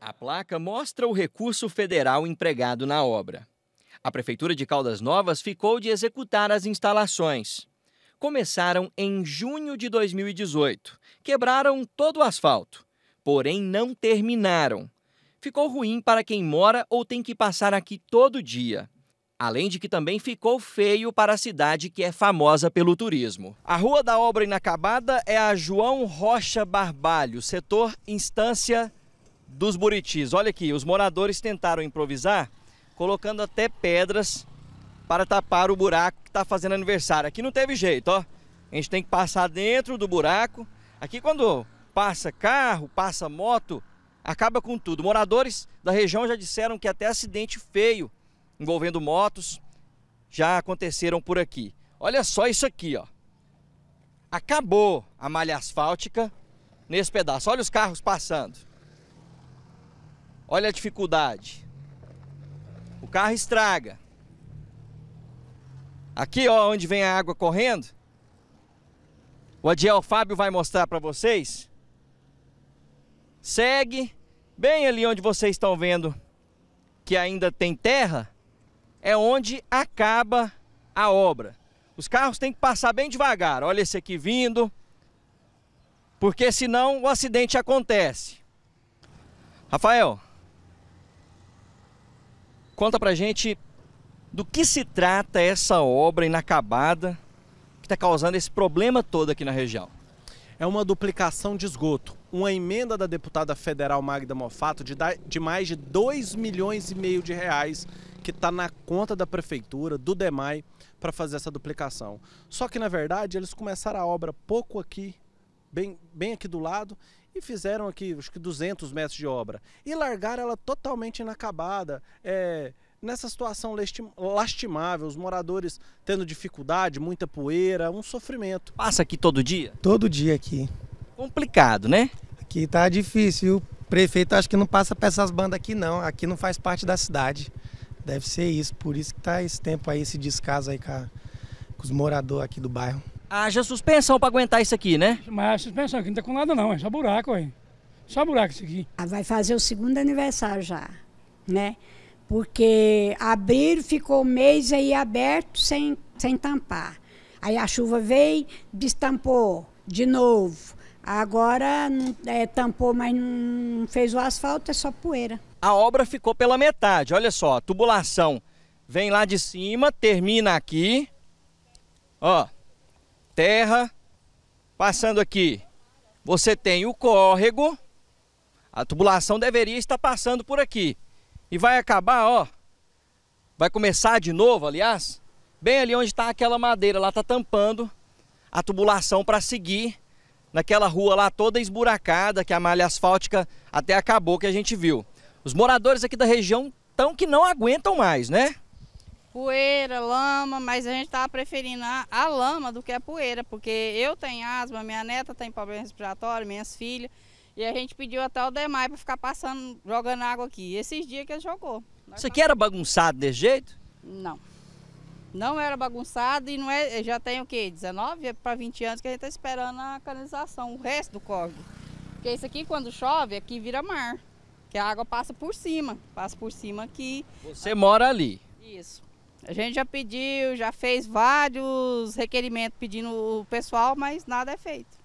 A placa mostra o recurso federal empregado na obra. A Prefeitura de Caldas Novas ficou de executar as instalações. Começaram em junho de 2018, quebraram todo o asfalto, porém não terminaram. Ficou ruim para quem mora ou tem que passar aqui todo dia. Além de que também ficou feio para a cidade que é famosa pelo turismo. A rua da obra inacabada é a João Rocha Barbalho, setor Instância dos buritis. Olha aqui, os moradores tentaram improvisar colocando até pedras para tapar o buraco que está fazendo aniversário. Aqui não teve jeito, ó. A gente tem que passar dentro do buraco. Aqui quando passa carro, passa moto, acaba com tudo. Moradores da região já disseram que até acidente feio envolvendo motos já aconteceram por aqui. Olha só isso aqui, ó. Acabou a malha asfáltica nesse pedaço. Olha os carros passando. Olha a dificuldade. O carro estraga. Aqui, ó, onde vem a água correndo. O Adiel Fábio vai mostrar para vocês. Segue bem ali onde vocês estão vendo que ainda tem terra, é onde acaba a obra. Os carros têm que passar bem devagar. Olha esse aqui vindo, porque senão o acidente acontece. Rafael, Conta pra gente do que se trata essa obra inacabada que está causando esse problema todo aqui na região. É uma duplicação de esgoto. Uma emenda da deputada federal Magda Mofato de, de mais de 2 milhões e meio de reais que está na conta da prefeitura, do DEMAI, para fazer essa duplicação. Só que, na verdade, eles começaram a obra pouco aqui, bem, bem aqui do lado, e fizeram aqui, acho que 200 metros de obra. E largaram ela totalmente inacabada, é, nessa situação lastimável, os moradores tendo dificuldade, muita poeira, um sofrimento. Passa aqui todo dia? Todo dia aqui. Complicado, né? Aqui tá difícil. O prefeito acho que não passa para essas bandas aqui não. Aqui não faz parte da cidade. Deve ser isso. Por isso que tá esse tempo aí, esse descaso aí com, a, com os moradores aqui do bairro. Ah, haja suspensão para aguentar isso aqui, né? Mas a suspensão aqui não tá com nada não, é só buraco, hein? Só buraco isso aqui. Ah, vai fazer o segundo aniversário já, né? Porque abriram, ficou o mês aí aberto sem, sem tampar. Aí a chuva veio, destampou de novo. Agora é, tampou, mas não fez o asfalto, é só poeira. A obra ficou pela metade, olha só, tubulação. Vem lá de cima, termina aqui. Ó, terra. Passando aqui, você tem o córrego. A tubulação deveria estar passando por aqui. E vai acabar, ó. Vai começar de novo, aliás. Bem ali onde está aquela madeira, lá está tampando a tubulação para seguir naquela rua lá toda esburacada, que a malha asfáltica até acabou que a gente viu. Os moradores aqui da região estão que não aguentam mais, né? poeira, lama, mas a gente estava preferindo a, a, lama do que a poeira, porque eu tenho asma, minha neta tem problema respiratório, minhas filhas, e a gente pediu até o Demai para ficar passando, jogando água aqui. Esses dias que ele jogou. Isso aqui era bagunçado desse jeito? Não. Não era bagunçado e não é, já tem o quê? 19 para 20 anos que a gente está esperando a canalização, o resto do córrego. Porque isso aqui, quando chove, aqui vira mar. Que a água passa por cima, passa por cima aqui. Você mora ali? Isso. A gente já pediu, já fez vários requerimentos pedindo o pessoal, mas nada é feito.